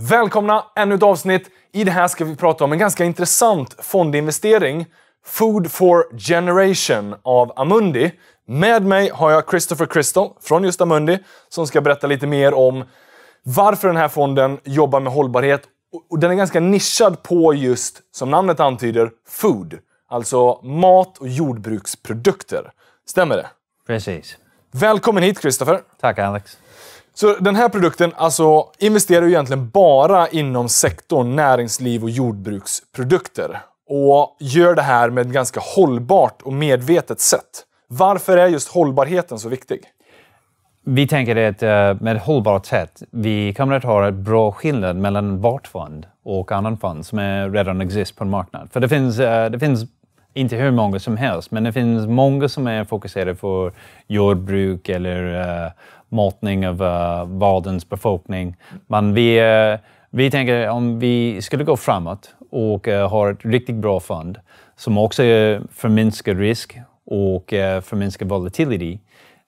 Välkomna ännu ett avsnitt. I det här ska vi prata om en ganska intressant fondinvestering. Food for Generation av Amundi. Med mig har jag Christopher Crystal från just Amundi som ska berätta lite mer om varför den här fonden jobbar med hållbarhet. Och den är ganska nischad på just, som namnet antyder, food. Alltså mat och jordbruksprodukter. Stämmer det? Precis. Välkommen hit Christopher. Tack Alex. Så den här produkten alltså, investerar ju egentligen bara inom sektorn näringsliv och jordbruksprodukter. Och gör det här med ett ganska hållbart och medvetet sätt. Varför är just hållbarheten så viktig? Vi tänker att eh, med hållbart sätt, vi kommer att ha en bra skillnad mellan vart fond och annan fond som redan exist på marknaden. För det finns, eh, det finns inte hur många som helst, men det finns många som är fokuserade på jordbruk eller uh, matning av uh, världens befolkning. Men vi, uh, vi tänker om vi skulle gå framåt och uh, ha ett riktigt bra fond som också förminskar risk och uh, förminskar volatility.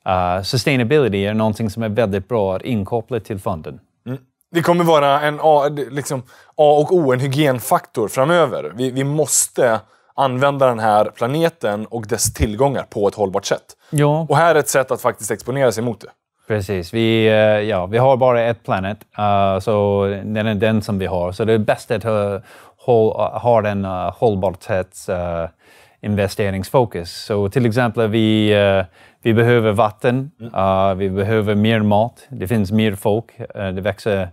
Uh, sustainability är någonting som är väldigt bra att inkoppla till fonden. Mm. Det kommer vara en A, liksom, A och O, en hygienfaktor framöver. Vi, vi måste använda den här planeten och dess tillgångar på ett hållbart sätt. Ja. Och här är ett sätt att faktiskt exponera sig mot det. Precis. Vi, eh, ja, vi har bara ett planet, uh, så den är den som vi har. Så det är bäst att uh, ha en uh, hållbarhets... Uh, investeringsfokus. Så till exempel vi, uh, vi behöver vatten, uh, vi behöver mer mat, det finns mer folk, uh, det växer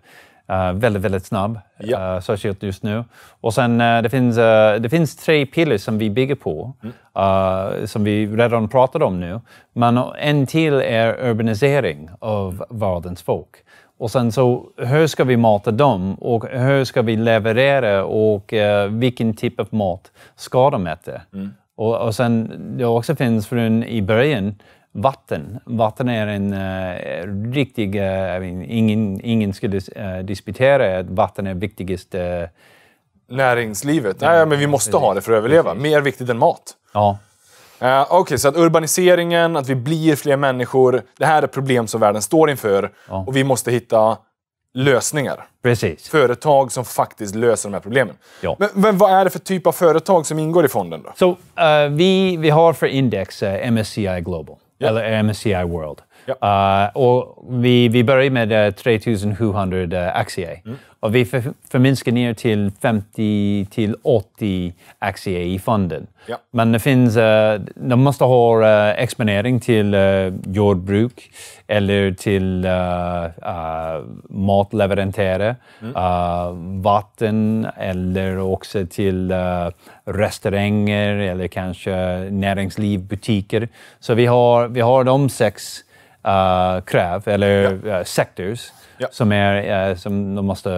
Uh, väldigt, väldigt snabb, ja. uh, eh, särskilt just nu. Och sen uh, det, finns, det finns tre piller som vi bygger på, mm. som vi redan pratade om nu. Men en till är urbanisering av mm. världens folk. Och sen så, hur ska vi mata dem och hur ska vi leverera och vilken typ av mat ska de äta? Mm. Och, och sen, det också finns från i början, vatten. Vatten är en uh, riktig... Uh, ingen, ingen skulle uh, disputera att vatten är viktigast. Uh, Näringslivet. Nej, men vi måste ha det för att överleva. Mer viktigt än mat. Ja. Uh, Okej, okay, så att urbaniseringen, att vi blir fler människor. Det här är problem som världen står inför ja. och vi måste hitta lösningar. Precis. Företag som faktiskt löser de här problemen. Ja. Men, men, vad är det för typ av företag som ingår i fonden? då? Så, uh, vi, vi har för index uh, MSCI Global. yeah. MSCI World. Ja. Uh, och vi, vi började med uh, 3700 uh, aktier mm. och vi för, förminskar ner till 50 till 80 aktier i fonden. Ja. Men det finns, eh, de måste ha eh, exponering till jordbruk eller till matleverantörer, mm. vatten eller också till restauranger eller kanske näringsliv, butiker. Så vi har, vi har de sex uh, kräv, eller ja. uh, sectors, ja. som, är, uh, som de måste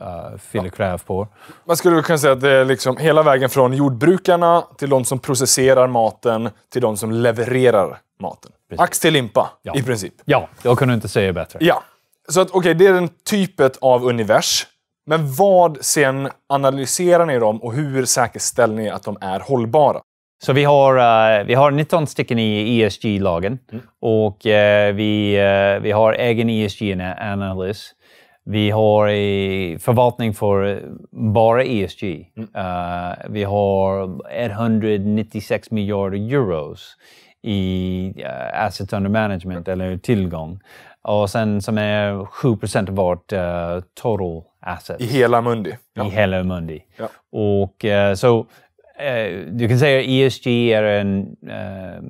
uh, fylla ja. kräv på. Man skulle kunna säga att det är liksom hela vägen från jordbrukarna till de som processerar maten till de som levererar maten. Precis. Ax till limpa, ja. i princip. Ja, jag kunde inte säga bättre. Ja. Så att, okej, okay, det är den typen av univers. Men vad sen analyserar ni dem och hur säkerställer ni att de är hållbara? Så vi har, uh, vi har 19 stycken i ESG-lagen mm. och uh, vi, uh, vi har egen ESG-analys. Vi har förvaltning för bara ESG. Mm. vi har 196 miljarder euro i uh, asset under management, mm. eller tillgång. Och sen som är 7 procent av vårt total Assets. I hela Mundi? Ja. I hela Mundi. Ja. Och, så eh, du kan säga att ESG är en eh,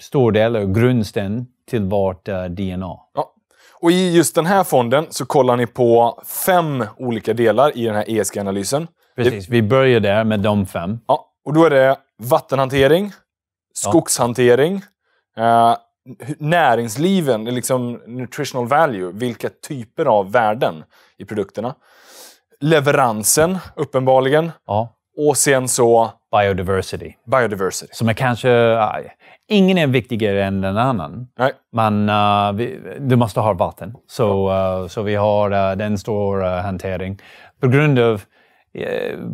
stor del, och grundsten till vårt eh, DNA. Ja. Och i just den här fonden så kollar ni på fem olika delar i den här ESG-analysen. Precis, vi börjar där med de fem. Ja, och då är det vattenhantering, skogshantering, ja. Eh, näringsliven, liksom nutritional value, vilka typer av värden i produkterna. Leveransen, uppenbarligen. Ja. Och sen så... Biodiversity. Biodiversity. Som är kanske... Ingen är viktigare än den annan. Nej. Men uh, vi, du måste ha vatten. Så, uh, så vi har uh, den stora hanteringen. På grund av...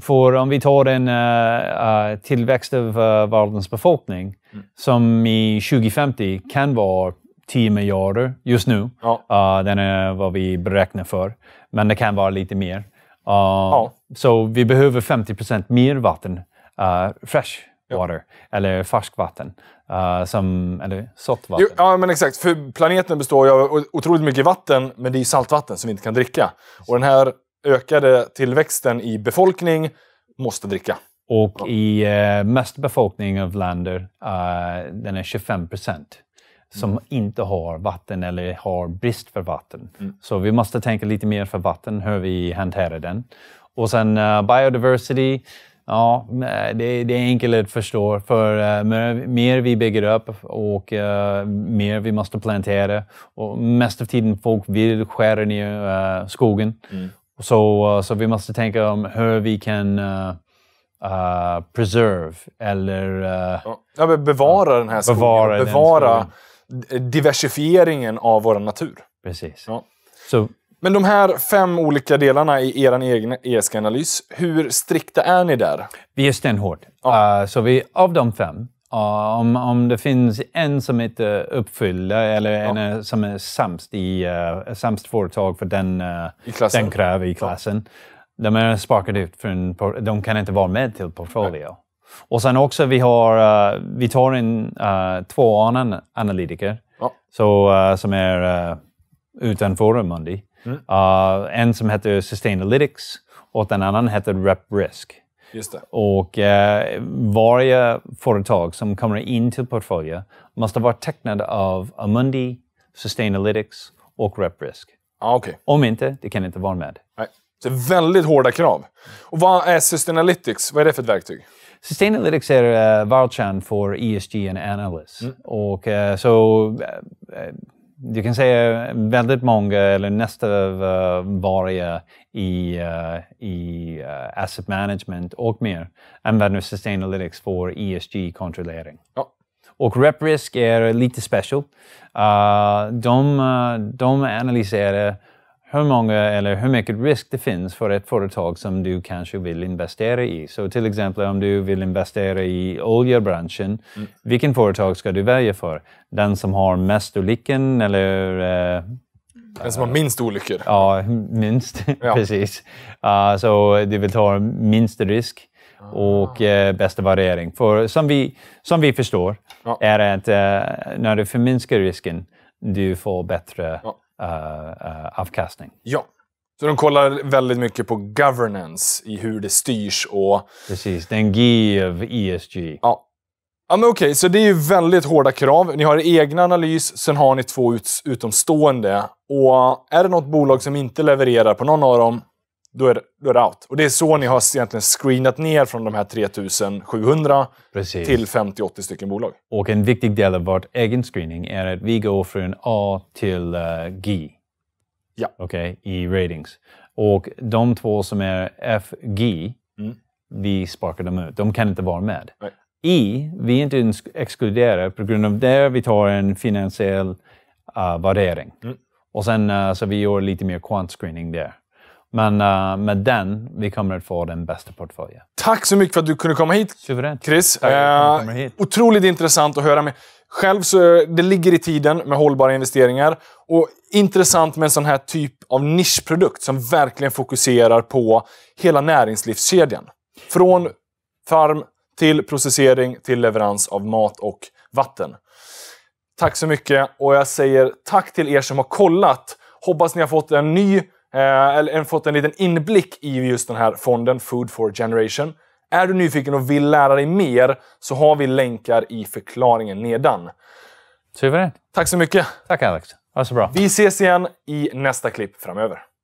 För om vi tar en uh, tillväxt av världens befolkning mm. som i 2050 kan vara 10 miljarder just nu. Ja. den är vad vi beräknar för. Men det kan vara lite mer ja. Så vi behöver 50 mer vatten, eh, fresh water, ja. eller färskvatten. Uh, eh, som, eller sottvatten. Jo, ja, men exakt. För planeten består ju av otroligt mycket vatten, men det är saltvatten som vi inte kan dricka. Och den här ökade tillväxten i befolkning måste dricka. Och i uh, mest befolkning av länder, uh, den är 25 som mm. inte har vatten eller har brist för vatten. Mm. Så vi måste tänka lite mer för vatten, hur vi hanterar den. Och sen uh, biodiversity. Ja, det, det, är enkelt att förstå. För uh, mer, mer, vi bygger upp och uh, mer vi måste plantera. Och mest av tiden folk vill skära ner skogen. Mm. Så, så vi måste tänka om hur vi kan preserve eller... ja, bevara den här skogen. Bevara, bevara diversifieringen av vår natur. Precis. Ja. Så. Men de här fem olika delarna i er egen ESG-analys, hur strikta är ni där? Vi är stenhårda. Ja. Uh, så vi, av de fem, uh, om, om det finns en som inte uppfyller eller ja. en som är sämst, i, uh, sämst företag för den, uh, den kräver i klassen, de är sparkade ut. Från, de kan inte vara med till portfolio. Och sen också, vi, har, uh, vi tar in uh, två annan analytiker ja. så, uh, som är uh, utanför Mundi. Mm. en som heter Sustainalytics och en annan heter RepRisk. Just det. Och varje företag som kommer in till portföljen måste vara tecknad av Amundi, Sustainalytics och RepRisk. Ah, okay. Om inte, det kan inte vara med. Nej. Så väldigt hårda krav. Och vad är Sustainalytics? Vad är det för ett verktyg? Sustainalytics är uh, vouchern för ESG and analysts. Mm. Och uh, så uh, du kan säga väldigt många, eller nästan uh, varje i, uh, i uh, asset management och mer använder Sustainalytics för ESG-kontrollering. Ja. Och RepRisk är lite special. Ah, de, de analyserar hur många eller hur mycket risk det finns för ett företag som du kanske vill investera i. Så till exempel om du vill investera i oljebranschen, mm. vilken företag ska du välja för? Den som har mest olyckor eller eh, den som har minst olyckor? Ja, minst. Ja. Precis. Uh, så du vill ta minst risk ah. och uh, bästa variering. För som vi, som vi förstår ja. är att uh, när du förminskar risken, du får bättre ja. Eh, eh, avkastning. Ja. Så de kollar väldigt mycket på governance, i hur det styrs och... Precis, den e G av ESG. Ja. Ja, men okej, okay, så det är ju väldigt hårda krav. Ni har er egna analys, sen har ni två ut utomstående. Och är det något bolag som inte levererar på någon av dem, då är, det, då är det out. Och det är så ni har egentligen screenat ner från de här 3700 Precis. till 50-80 stycken bolag. Och en viktig del av vårt egen screening är att vi går från A till uh, G ja. okay, i ratings. Och de två som är F FG, mm. vi sparkar dem ut. De kan inte vara med. Nej. I, vi inte exkluderar på grund av det vi tar en finansiell uh, värdering. Mm. Och sen uh, så vi gör lite mer quant screening där. Men uh, med den, vi kommer att få den bästa portföljen. Tack så mycket för att du kunde komma hit, Suveränt. Chris. Uh, hit. Otroligt intressant att höra. Med. Själv så det ligger i tiden med hållbara investeringar. Och Intressant med en sån här typ av nischprodukt som verkligen fokuserar på hela näringslivskedjan. Från farm till processering till leverans av mat och vatten. Tack så mycket och jag säger tack till er som har kollat. Hoppas ni har fått en ny Eh, eller fått en liten inblick i just den här fonden Food for Generation. Är du nyfiken och vill lära dig mer så har vi länkar i förklaringen nedan. Suveränt. Tack så mycket. Tack Alex. Ha så bra. Vi ses igen i nästa klipp framöver.